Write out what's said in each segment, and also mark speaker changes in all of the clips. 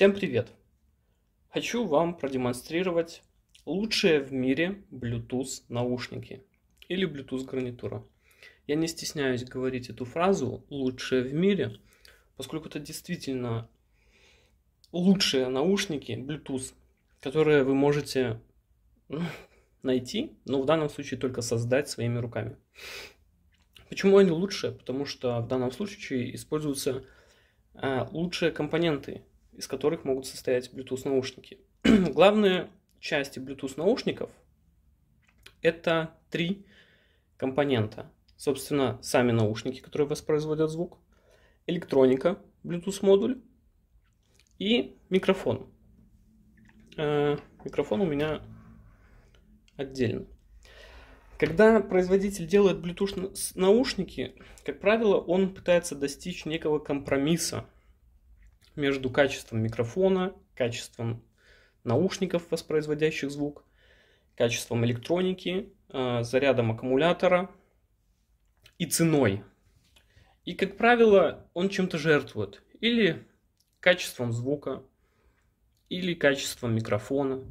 Speaker 1: Всем привет! Хочу вам продемонстрировать лучшие в мире Bluetooth наушники или Bluetooth гарнитура. Я не стесняюсь говорить эту фразу «лучшие в мире», поскольку это действительно лучшие наушники Bluetooth, которые вы можете ну, найти, но в данном случае только создать своими руками. Почему они лучшие? Потому что в данном случае используются э, лучшие компоненты из которых могут состоять Bluetooth наушники. Главные части Bluetooth наушников это три компонента. Собственно, сами наушники, которые воспроизводят звук, электроника, Bluetooth модуль и микрофон. Э, микрофон у меня отдельно. Когда производитель делает Bluetooth наушники, как правило, он пытается достичь некого компромисса между качеством микрофона, качеством наушников, воспроизводящих звук, качеством электроники, э, зарядом аккумулятора и ценой. И, как правило, он чем-то жертвует. Или качеством звука, или качеством микрофона,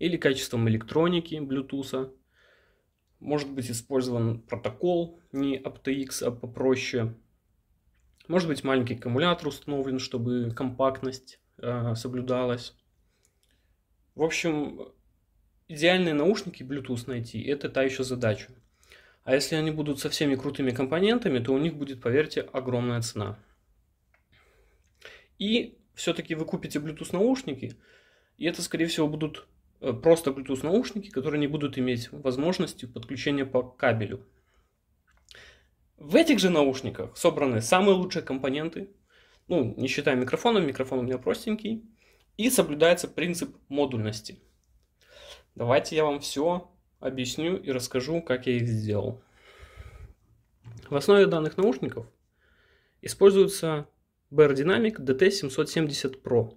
Speaker 1: или качеством электроники, Bluetooth. Может быть использован протокол не AptX, а попроще, может быть, маленький аккумулятор установлен, чтобы компактность э, соблюдалась. В общем, идеальные наушники Bluetooth найти – это та еще задача. А если они будут со всеми крутыми компонентами, то у них будет, поверьте, огромная цена. И все-таки вы купите Bluetooth наушники, и это, скорее всего, будут э, просто Bluetooth наушники, которые не будут иметь возможности подключения по кабелю. В этих же наушниках собраны самые лучшие компоненты, ну, не считая микрофона, микрофон у меня простенький, и соблюдается принцип модульности. Давайте я вам все объясню и расскажу, как я их сделал. В основе данных наушников используется BR Dynamic DT770 Pro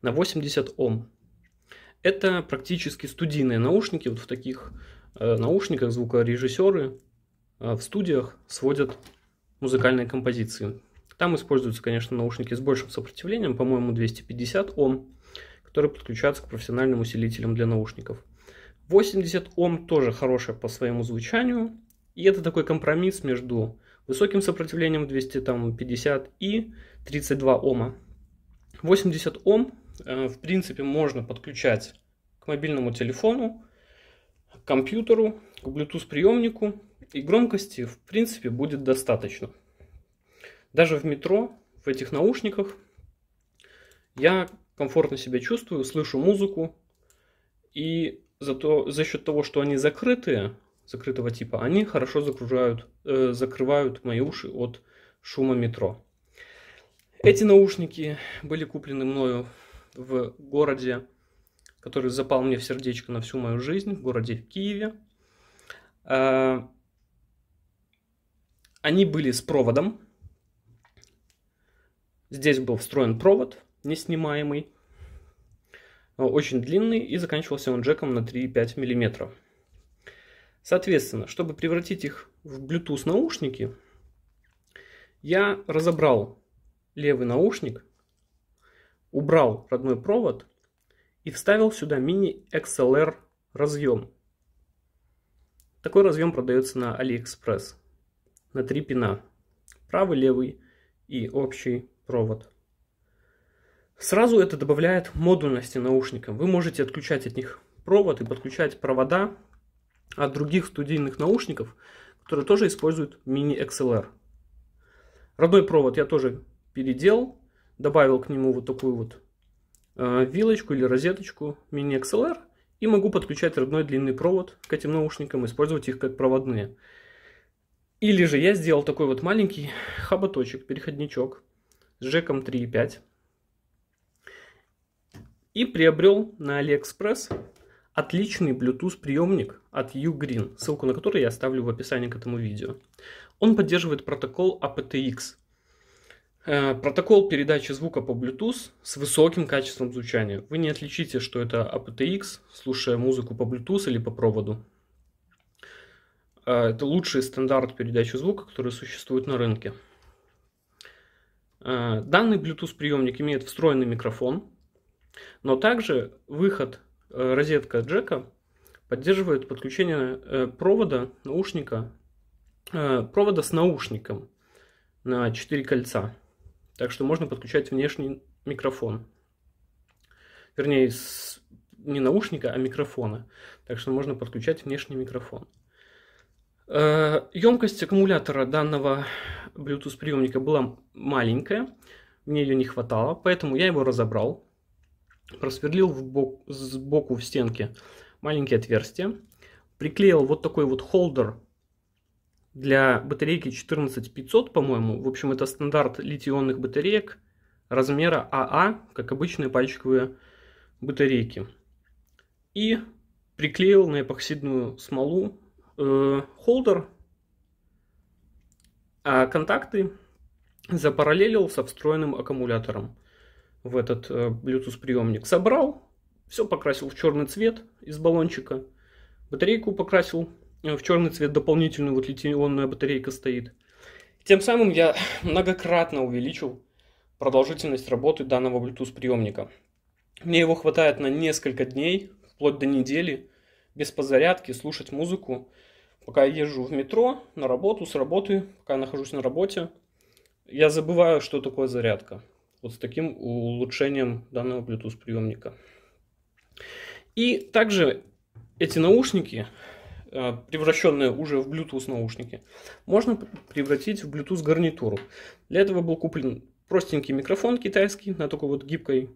Speaker 1: на 80 Ом. Это практически студийные наушники, вот в таких э, наушниках звукорежиссеры Э, в студиях сводят музыкальные композиции. Там используются, конечно, наушники с большим сопротивлением, по-моему, 250 Ом, которые подключаются к профессиональным усилителям для наушников. 80 Ом тоже хорошая по своему звучанию, и это такой компромисс между высоким сопротивлением 250 и 32 Ома. 80 Ом, э, в принципе, можно подключать к мобильному телефону, к компьютеру, к Bluetooth-приемнику, и громкости, в принципе, будет достаточно. Даже в метро, в этих наушниках, я комфортно себя чувствую, слышу музыку. И за то за счет того, что они закрытые, закрытого типа, они хорошо закружают, э, закрывают мои уши от шума метро. Эти наушники были куплены мною в городе, который запал мне в сердечко на всю мою жизнь, в городе Киеве. А, они были с проводом. Здесь был встроен провод, неснимаемый. Э, очень длинный и заканчивался он джеком на 3,5 мм. Соответственно, чтобы превратить их в Bluetooth наушники, я разобрал левый наушник, убрал родной провод и вставил сюда мини-XLR разъем. Такой разъем продается на AliExpress на три пина. Правый, левый и общий провод. Сразу это добавляет модульности наушникам. Вы можете отключать от них провод и подключать провода от других студийных наушников, которые тоже используют мини-XLR. Родной провод я тоже переделал, добавил к нему вот такую вот э, вилочку или розеточку мини-XLR и могу подключать родной длинный провод к этим наушникам, использовать их как проводные. Или же я сделал такой вот маленький хоботочек, переходничок с джеком 3.5 и приобрел на Алиэкспресс отличный Bluetooth приемник от Ugreen, ссылку на который я оставлю в описании к этому видео. Он поддерживает протокол aptX, а э, протокол передачи звука по Bluetooth с высоким качеством звучания. Вы не отличите, что это aptX, а слушая музыку по Bluetooth или по проводу. А, это лучший стандарт передачи звука, который существует на рынке. А, данный Bluetooth приемник имеет встроенный микрофон, но также выход э, розетка джека поддерживает подключение э, провода наушника, э, провода с наушником на 4 кольца. Так что можно подключать внешний микрофон. Вернее, с, не наушника, а микрофона. Так что можно подключать внешний микрофон. Э, емкость аккумулятора данного Bluetooth приемника была маленькая, мне ее не хватало, поэтому я его разобрал, просверлил в бок, сбоку в стенке маленькие отверстия, приклеил вот такой вот холдер для батарейки 14500, по-моему. В общем, это стандарт литионных батареек размера АА, а, как обычные пальчиковые батарейки. И приклеил на эпоксидную смолу Э, холдер, а контакты запараллелил со встроенным аккумулятором в этот э, Bluetooth приемник. Собрал, все покрасил в черный цвет из баллончика, батарейку покрасил э, в черный цвет дополнительную, вот литионная батарейка стоит. Тем самым я многократно увеличил продолжительность работы данного Bluetooth приемника. Мне его хватает на несколько дней, вплоть до недели, без подзарядки, слушать музыку пока я езжу в метро, на работу, с работы, пока я нахожусь на работе, я забываю, что такое зарядка. Вот с таким улучшением данного Bluetooth приемника. И также эти наушники, э, превращенные уже в Bluetooth наушники, можно превратить в Bluetooth гарнитуру. Для этого был куплен простенький микрофон китайский на такой вот гибкой,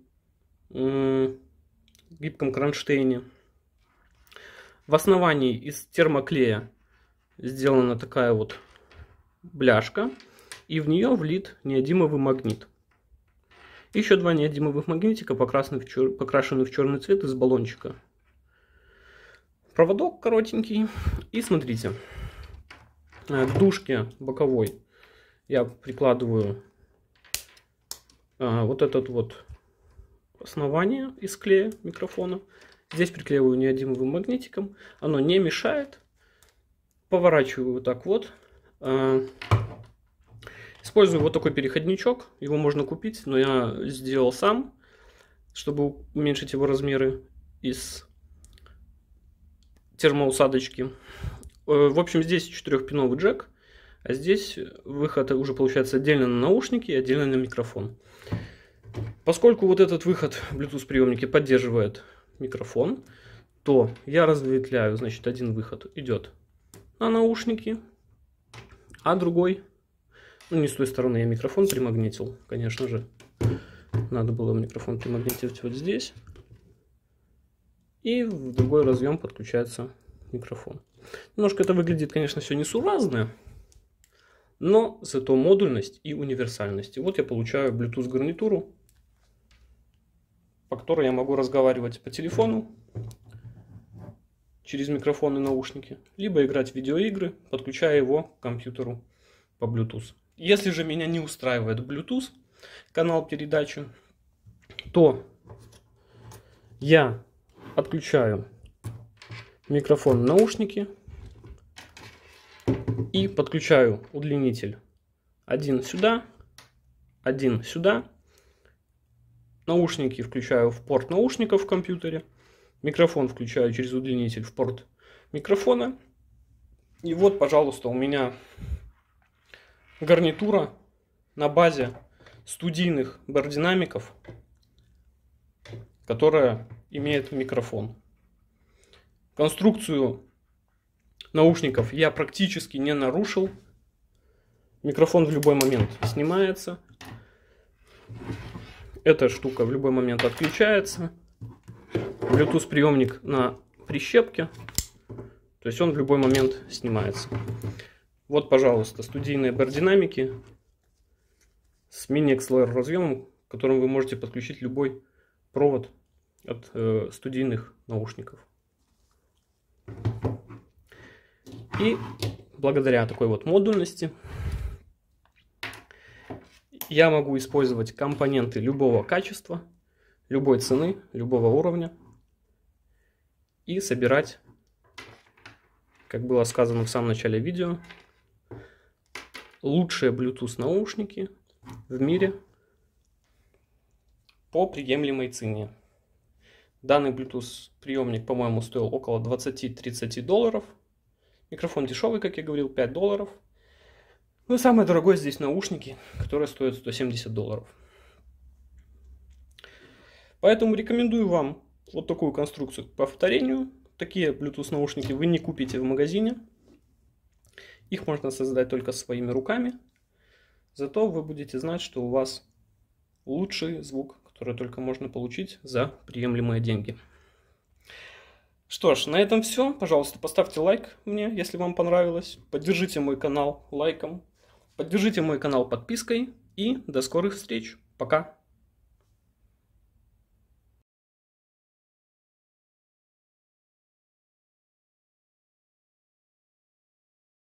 Speaker 1: гибком кронштейне. В основании из термоклея сделана такая вот бляшка, и в нее влит неодимовый магнит. Еще два неодимовых магнитика покрашены в, чер... покрашены в черный цвет из баллончика. Проводок коротенький. И смотрите, к э, дужке боковой я прикладываю э, вот этот вот основание из клея микрофона. Здесь приклеиваю неодимовым магнитиком. Оно не мешает, Поворачиваю вот так вот. А, использую вот такой переходничок. Его можно купить, но я сделал сам, чтобы уменьшить его размеры из термоусадочки. Э, в общем, здесь четырехпиновый джек, а здесь выход уже получается отдельно на наушники и отдельно на микрофон. Поскольку вот этот выход в Bluetooth приемники поддерживает микрофон, то я разветвляю, значит, один выход идет на наушники, а другой, ну не с той стороны я микрофон примагнитил, конечно же, надо было микрофон примагнитить вот здесь, и в другой разъем подключается микрофон. Немножко это выглядит, конечно, все несуразное, но зато модульность и универсальность. И вот я получаю Bluetooth гарнитуру, по которой я могу разговаривать по телефону, через микрофон и наушники, либо играть в видеоигры, подключая его к компьютеру по Bluetooth. Если же меня не устраивает Bluetooth канал передачи, то я отключаю микрофон наушники и подключаю удлинитель один сюда, один сюда. Наушники включаю в порт наушников в компьютере – Микрофон включаю через удлинитель в порт микрофона. И вот, пожалуйста, у меня гарнитура на базе студийных бардинамиков, которая имеет микрофон. Конструкцию наушников я практически не нарушил. Микрофон в любой момент снимается. Эта штука в любой момент отключается. Bluetooth приемник на прищепке. То есть он в любой момент снимается. Вот, пожалуйста, студийные бар-динамики с мини-XLR разъемом, к которым вы можете подключить любой провод от э, студийных наушников. И благодаря такой вот модульности я могу использовать компоненты любого качества, любой цены, любого уровня и собирать, как было сказано в самом начале видео, лучшие Bluetooth наушники в мире по приемлемой цене. Данный Bluetooth приемник, по-моему, стоил около 20-30 долларов. Микрофон дешевый, как я говорил, 5 долларов. Ну и самое дорогое здесь наушники, которые стоят 170 долларов. Поэтому рекомендую вам вот такую конструкцию по повторению. Такие Bluetooth наушники вы не купите в магазине. Их можно создать только своими руками. Зато вы будете знать, что у вас лучший звук, который только можно получить за приемлемые деньги. Что ж, на этом все. Пожалуйста, поставьте лайк мне, если вам понравилось. Поддержите мой канал лайком. Поддержите мой канал подпиской. И до скорых встреч. Пока.